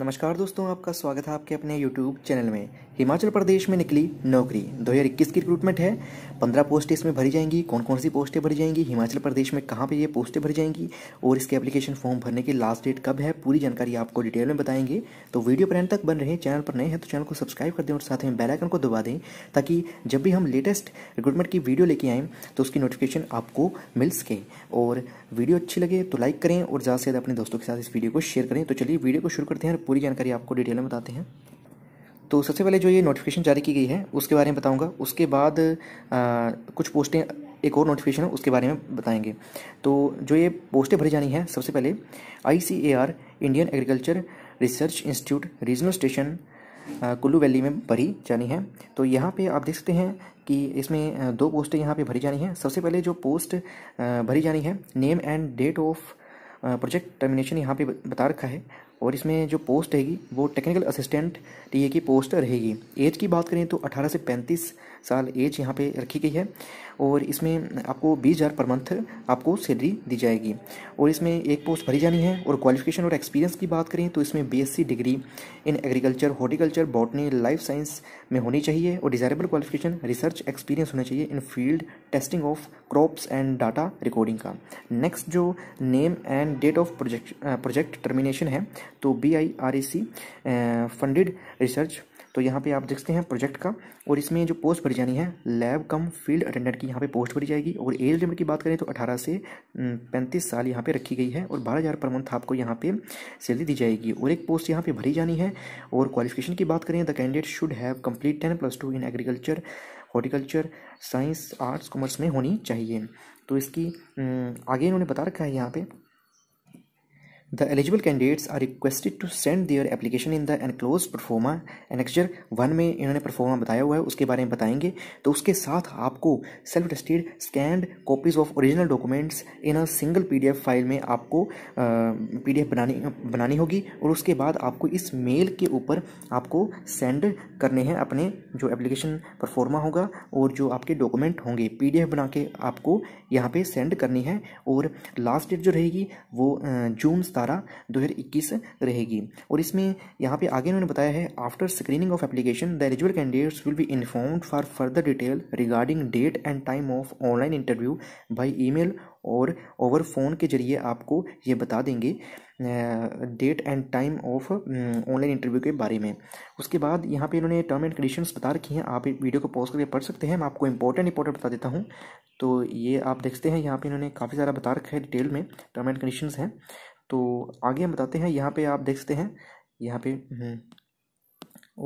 नमस्कार दोस्तों आपका स्वागत है आपके अपने YouTube चैनल में हिमाचल प्रदेश में निकली नौकरी 2021 की रिक्रूटमेंट है 15 पोस्टें इसमें भरी जाएंगी कौन कौन सी पोस्टें भरी जाएंगी हिमाचल प्रदेश में कहाँ पे ये पोस्टें भरी जाएंगी और इसके एप्लीकेशन फॉर्म भरने की लास्ट डेट कब है पूरी जानकारी आपको डिटेल में बताएंगे तो वीडियो पर एंड तक बन रहे चैनल पर नए हैं तो चैनल को सब्सक्राइब कर दें और साथ में बेलाइकन को दबा दें ताकि जब भी हम लेटेस्ट रिक्रूटमेंट की वीडियो लेके आएँ तो उसकी नोटिफिकेशन आपको मिल सके और वीडियो अच्छी लगे तो लाइक करें और ज़्यादा से ज़्यादा अपने दोस्तों के साथ इस वीडियो को शेयर करें तो चलिए वीडियो को शुरू करते हैं और पूरी जानकारी आपको डिटेल में बताते हैं तो सबसे पहले जो ये नोटिफिकेशन जारी की गई है उसके बारे में बताऊंगा उसके बाद आ, कुछ पोस्टें एक और नोटिफिकेशन है उसके बारे में बताएंगे तो जो ये पोस्टें भरी जानी हैं सबसे पहले I Indian agriculture research institute regional station Kullu valley में भरी जानी है तो यहाँ पे आप देख सकते हैं कि इसमें दो पोस्टें यहाँ पे भरी जानी हैं सबसे पहले जो पोस्ट भरी जानी है name and date of project termination यहाँ पे बता रखा है और इसमें जो पोस्ट रहेगी वो टेक्निकल असिस्टेंट टी की पोस्ट रहेगी एज की बात करें तो 18 से 35 साल एज यहाँ पे रखी गई है और इसमें आपको बीस हज़ार पर मंथ आपको सैलरी दी जाएगी और इसमें एक पोस्ट भरी जानी है और क्वालिफिकेशन और एक्सपीरियंस की बात करें तो इसमें BSc degree in agriculture horticulture botany life science में होनी चाहिए और डिज़ायरेबल क्वालिफिकेशन रिसर्च एक्सपीरियंस होना चाहिए in field testing of crops and data recording का नेक्स्ट जो name and date of project project termination है तो B I R A C funded research तो यहाँ पे आप देखते हैं प्रोजेक्ट का और इसमें जो पोस्ट भरी जानी है लैब कम फील्ड अटेंडेंट की यहाँ पे पोस्ट भरी जाएगी और एज लिमिट की बात करें तो 18 से 35 साल यहाँ पे रखी गई है और बारह हज़ार पर मंथ आपको यहाँ पे सैलरी दी जाएगी और एक पोस्ट यहाँ पे भरी जानी है और क्वालिफिकेशन की बात करें the candidate should have complete ten plus two in agriculture horticulture science arts commerce में होनी चाहिए तो इसकी आगे इन्होंने बता रखा है यहाँ पर The eligible candidates are requested to send their application in the enclosed performa Annexure one में इन्होंने performa बताया हुआ है उसके बारे में बताएंगे तो उसके साथ आपको self attested scanned copies of original documents in a single F file में आपको पी डी एफ बनानी बनानी होगी और उसके बाद आपको इस मेल के ऊपर आपको सेंड करने हैं अपने जो एप्लीकेशन परफॉर्मा होगा और जो आपके डॉक्यूमेंट होंगे पी डी एफ बना के आपको यहाँ पर सेंड करनी है और लास्ट डेट जो रहेगी वो जून सतारह दो हज़ार इक्कीस रहेगी और इसमें यहाँ पे आगे उन्होंने बताया है after screening of application the eligible candidates will be informed for further detail regarding date and time of online interview by mail और ओवर फोन के जरिए आपको ये बता देंगे date and time of online interview के बारे में उसके बाद यहाँ पे इन्होंने टर्म एंड कंडीशंस बता रखी हैं आप वीडियो को पॉज करके पढ़ सकते हैं मैं आपको इंपॉर्टेंट इंपॉर्टेंट बता देता हूँ तो ये आप देखते हैं यहाँ पे इन्होंने काफ़ी सारा बता रखा है डिटेल में टर्म एंड कंडीशंस हैं तो आगे हम बताते हैं यहाँ पे आप देख सकते हैं यहाँ पे हम्म।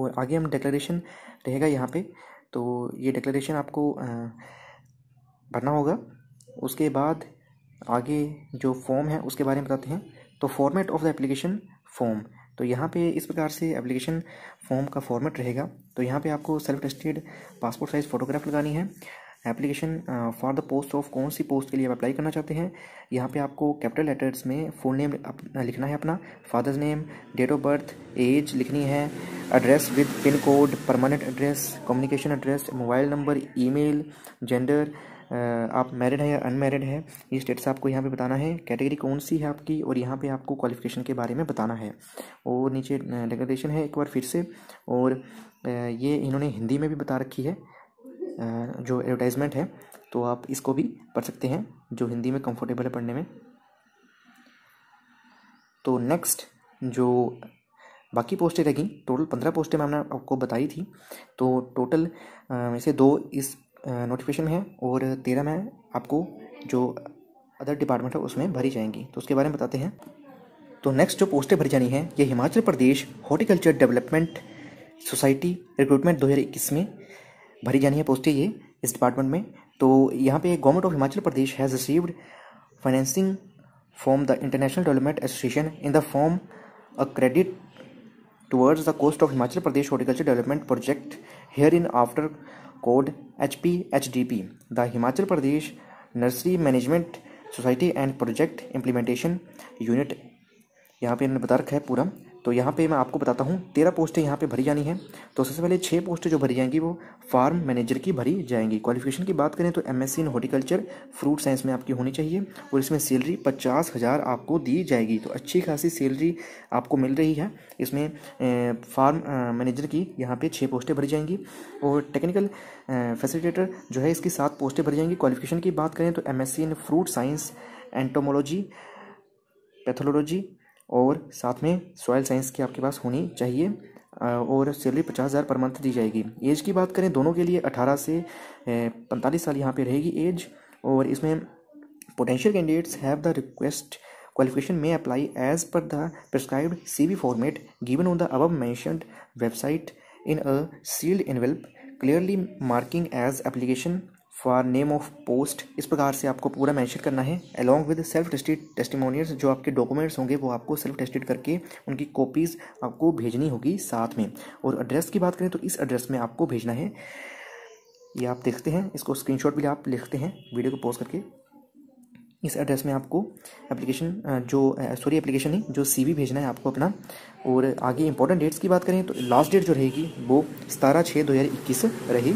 और आगे हम डिक्लेरेशन रहेगा यहाँ पे तो ये डिक्लेरेशन आपको भरना होगा उसके बाद आगे जो फॉर्म है उसके बारे में बताते हैं तो format of the application form तो यहाँ पे इस प्रकार से एप्लीकेशन फॉर्म का फॉर्मेट रहेगा तो यहाँ पे आपको self attested passport size photograph लगानी है application for the post of कौन सी पोस्ट के लिए आप अप्लाई करना चाहते हैं यहाँ पे आपको कैपिटल लेटर्स में फुल नेम लिखना है अपना father's name date of birth age लिखनी है address with pin code permanent address communication address mobile number email gender आप मैरिड हैं या अनमैरिड हैं ये स्टेटस आपको यहाँ पे बताना है कैटेगरी कौन सी है आपकी और यहाँ पे आपको क्वालिफिकेशन के बारे में बताना है और नीचे डेकोरेशन है एक बार फिर से और ये इन्होंने हिंदी में भी बता रखी है जो एडवर्टाइजमेंट है तो आप इसको भी पढ़ सकते हैं जो हिंदी में कंफर्टेबल है पढ़ने में तो नेक्स्ट जो बाकी पोस्टें रहीं टोटल पंद्रह पोस्टें मैंने आपको बताई थी तो टोटल में से दो इस नोटिफिकेशन में है और तेरह में आपको जो अदर डिपार्टमेंट है उसमें भरी जाएंगी तो उसके बारे में बताते हैं तो नेक्स्ट जो पोस्टें भरी जानी है ये Himachal Pradesh horticulture development society recruitment दो में भरी जानी है पोस्टें ये इस डिपार्टमेंट में तो यहाँ पे government of Himachal Pradesh has received financing from the international development association in the form a credit towards the cost of Himachal Pradesh horticulture development project hereinafter code H P H D P the Himachal Pradesh nursery management society and project implementation unit यहाँ पे इन्होंने बता रखा है पूरा तो यहाँ पे मैं आपको बताता हूँ तेरह पोस्टें यहाँ पे भरी जानी हैं तो सबसे पहले छः पोस्टें जो भरी जाएंगी वो फार्म मैनेजर की भरी जाएंगी क्वालिफिकेशन की बात करें तो M S C in horticulture fruit science में आपकी होनी चाहिए और इसमें सैलरी पचास हज़ार आपको दी जाएगी तो अच्छी खासी सैलरी आपको मिल रही है इसमें फार्म मैनेजर की यहाँ पर छः पोस्टें भरी जाएंगी और टेक्निकल फैसिलिटेटर जो है इसकी सात पोस्टें भरी जाएंगी क्वालिफिकेशन की बात करें तो M S C in fruit science entomology pathology और साथ में सॉयल साइंस की आपके पास होनी चाहिए और सैलरी पचास हज़ार पर मंथ दी जाएगी एज की बात करें दोनों के लिए अठारह से पैंतालीस साल यहाँ पे रहेगी एज और इसमें potential candidates have the requisite qualification में apply as per the prescribed C V format given on the above mentioned website in a sealed envelope clearly marking as application for name of post इस प्रकार से आपको पूरा mention करना है along with self attested testimonials जो आपके documents होंगे वो आपको सेल्फ टेस्टेड करके उनकी कॉपीज़ आपको भेजनी होगी साथ में और एड्रेस की बात करें तो इस एड्रेस में आपको भेजना है ये आप देखते हैं इसको स्क्रीनशॉट भी आप लिखते हैं वीडियो को पोज करके इस एड्रेस में आपको एप्लीकेशन जो सॉरी एप्लीकेशन नहीं जो सीवी भेजना है आपको अपना और आगे इंपॉर्टेंट डेट्स की बात करें तो लास्ट डेट जो रहेगी वो सतारह छः दो हज़ार इक्कीस रहेगी